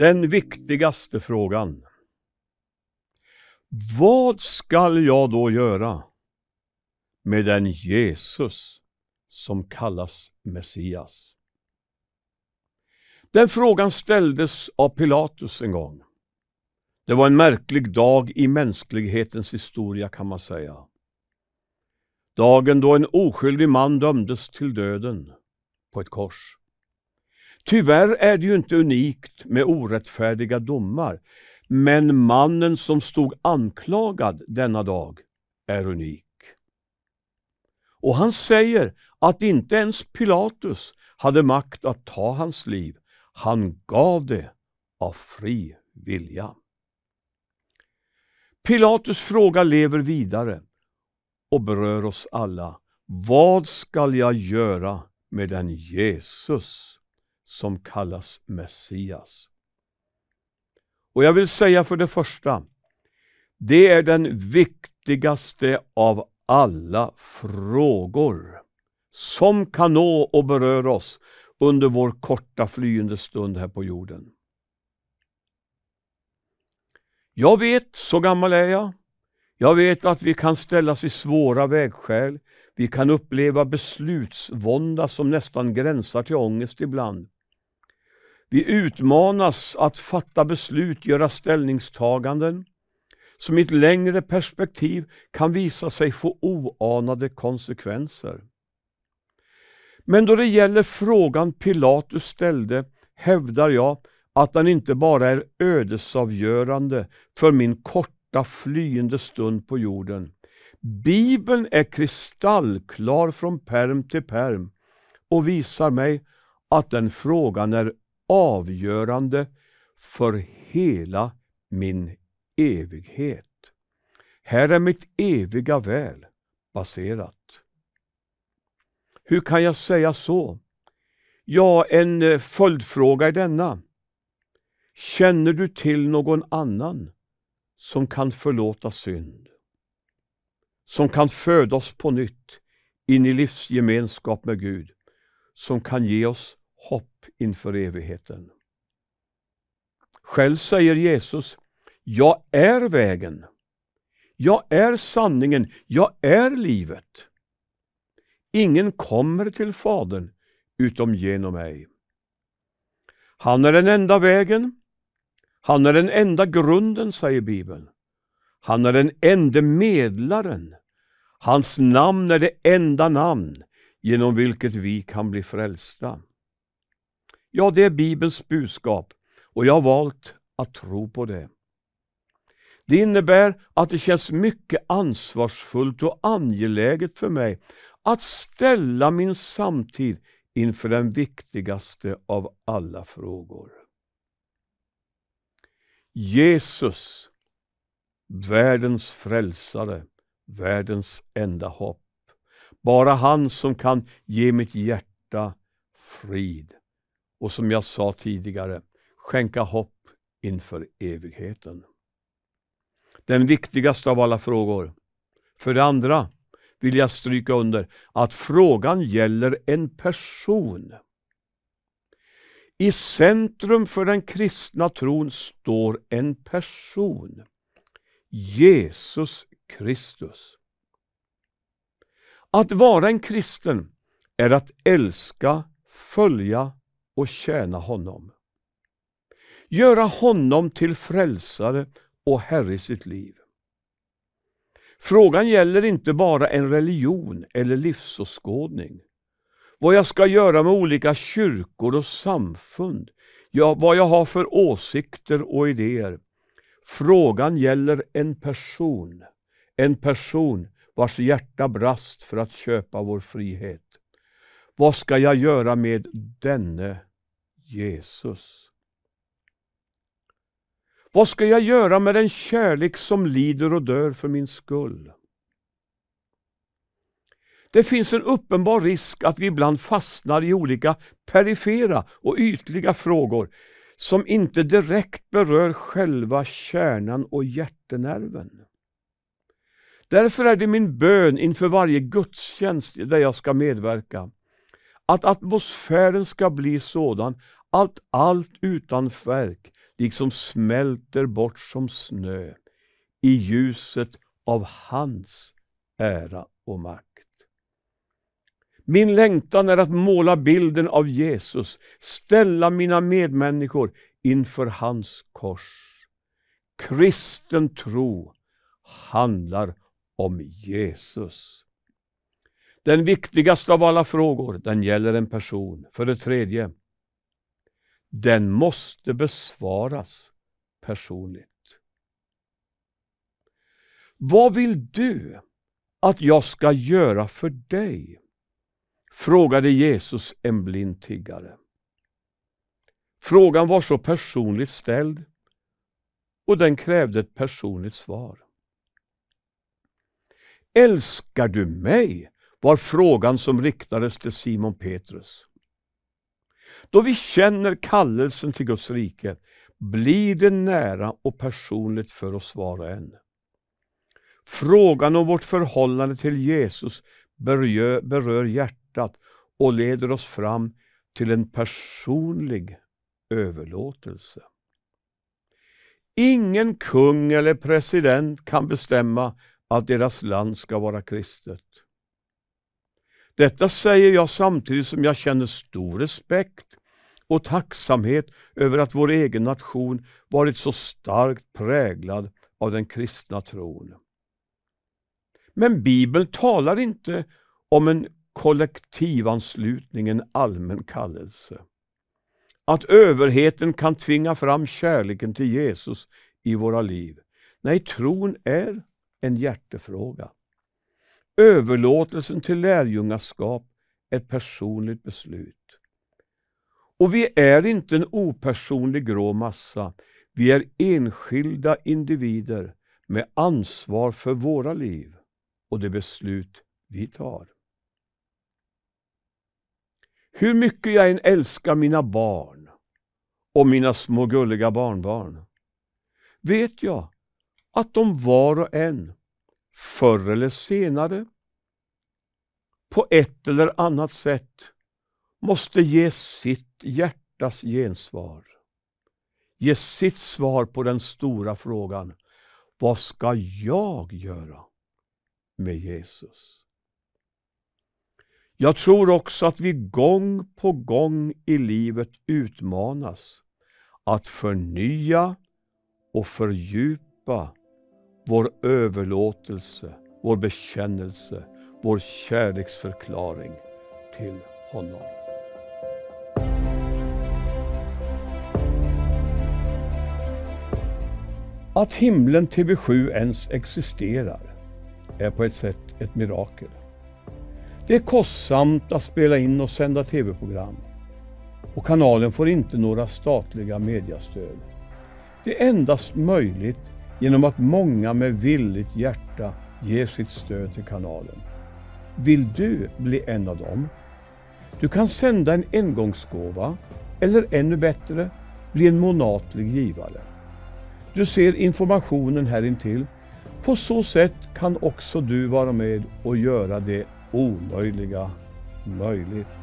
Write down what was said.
Den viktigaste frågan. Vad skall jag då göra med den Jesus som kallas Messias? Den frågan ställdes av Pilatus en gång. Det var en märklig dag i mänsklighetens historia kan man säga. Dagen då en oskyldig man dömdes till döden på ett kors. Tyvärr är det ju inte unikt med orättfärdiga domar, men mannen som stod anklagad denna dag är unik. Och han säger att inte ens Pilatus hade makt att ta hans liv. Han gav det av fri vilja. Pilatus fråga lever vidare och berör oss alla. Vad skall jag göra med den Jesus som kallas Messias. Och jag vill säga för det första, det är den viktigaste av alla frågor som kan nå och beröra oss under vår korta flyende stund här på jorden. Jag vet, så gammal är jag, jag vet att vi kan ställas i svåra vägskäl. Vi kan uppleva beslutsvånda som nästan gränsar till ångest ibland. Vi utmanas att fatta beslut, göra ställningstaganden som i ett längre perspektiv kan visa sig få oanade konsekvenser. Men då det gäller frågan Pilatus ställde hävdar jag att den inte bara är ödesavgörande för min korta flyende stund på jorden. Bibeln är kristallklar från perm till perm och visar mig att den frågan är avgörande för hela min evighet. Här är mitt eviga väl baserat. Hur kan jag säga så? Ja, en eh, följdfråga är denna. Känner du till någon annan som kan förlåta synd? Som kan föda oss på nytt in i livsgemenskap med Gud? Som kan ge oss hopp inför evigheten. Själv säger Jesus, jag är vägen. Jag är sanningen. Jag är livet. Ingen kommer till Fadern utom genom mig. Han är den enda vägen. Han är den enda grunden, säger Bibeln. Han är den enda medlaren. Hans namn är det enda namn genom vilket vi kan bli frälsta. Ja, det är Bibelns budskap och jag har valt att tro på det. Det innebär att det känns mycket ansvarsfullt och angeläget för mig att ställa min samtid inför den viktigaste av alla frågor. Jesus, världens frälsare, världens enda hopp. Bara han som kan ge mitt hjärta frid och som jag sa tidigare, skänka hopp inför evigheten. Den viktigaste av alla frågor. För det andra vill jag stryka under att frågan gäller en person. I centrum för den kristna tron står en person. Jesus Kristus. Att vara en kristen är att älska, följa och tjäna honom. Göra honom till frälsare och Herre i sitt liv. Frågan gäller inte bara en religion eller livsåskådning. Vad jag ska göra med olika kyrkor och samfund. Ja, vad jag har för åsikter och idéer. Frågan gäller en person. En person vars hjärta brast för att köpa vår frihet. Vad ska jag göra med denne Jesus. Vad ska jag göra med den kärlek som lider och dör för min skull? Det finns en uppenbar risk att vi ibland fastnar i olika perifera och ytliga frågor som inte direkt berör själva kärnan och hjärtenerven. Därför är det min bön inför varje gudstjänst där jag ska medverka att atmosfären ska bli sådan att allt utan färg, liksom smälter bort som snö i ljuset av hans ära och makt. Min längtan är att måla bilden av Jesus, ställa mina medmänniskor inför hans kors. Kristen tro handlar om Jesus. Den viktigaste av alla frågor, den gäller en person. För det tredje, den måste besvaras personligt. Vad vill du att jag ska göra för dig? frågade Jesus en blind tiggare. Frågan var så personligt ställd och den krävde ett personligt svar. Älskar du mig? var frågan som riktades till Simon Petrus. Då vi känner kallelsen till Guds rike blir det nära och personligt för oss var och en. Frågan om vårt förhållande till Jesus berör, hjärtat och leder oss fram till en personlig överlåtelse. Ingen kung eller president kan bestämma att deras land ska vara kristet. Detta säger jag samtidigt som jag känner stor respekt och tacksamhet över att vår egen nation varit så starkt präglad av den kristna tron. Men Bibeln talar inte om en kollektivanslutning, en allmän kallelse. Att överheten kan tvinga fram kärleken till Jesus i våra liv. Nej, tron är en hjärtefråga. Överlåtelsen till lärjungaskap är ett personligt beslut. Och vi är inte en opersonlig grå massa. Vi är enskilda individer med ansvar för våra liv och de beslut vi tar. Hur mycket jag än älskar mina barn och mina små gulliga barnbarn vet jag att de var och en förr eller senare på ett eller annat sätt måste ge sitt hjärtas gensvar. Ge sitt svar på den stora frågan. Vad ska jag göra med Jesus? Jag tror också att vi gång på gång i livet utmanas att förnya och fördjupa vår överlåtelse, vår bekännelse, vår kärleksförklaring till honom. Att himlen TV7 ens existerar är på ett sätt ett mirakel. Det är kostsamt att spela in och sända tv-program och kanalen får inte några statliga mediastöd. Det är endast möjligt genom att många med villigt hjärta ger sitt stöd till kanalen. Vill du bli en av dem? Du kan sända en engångsgåva eller ännu bättre, bli en månatlig givare. Du ser informationen här intill. På så sätt kan också du vara med och göra det omöjliga möjligt.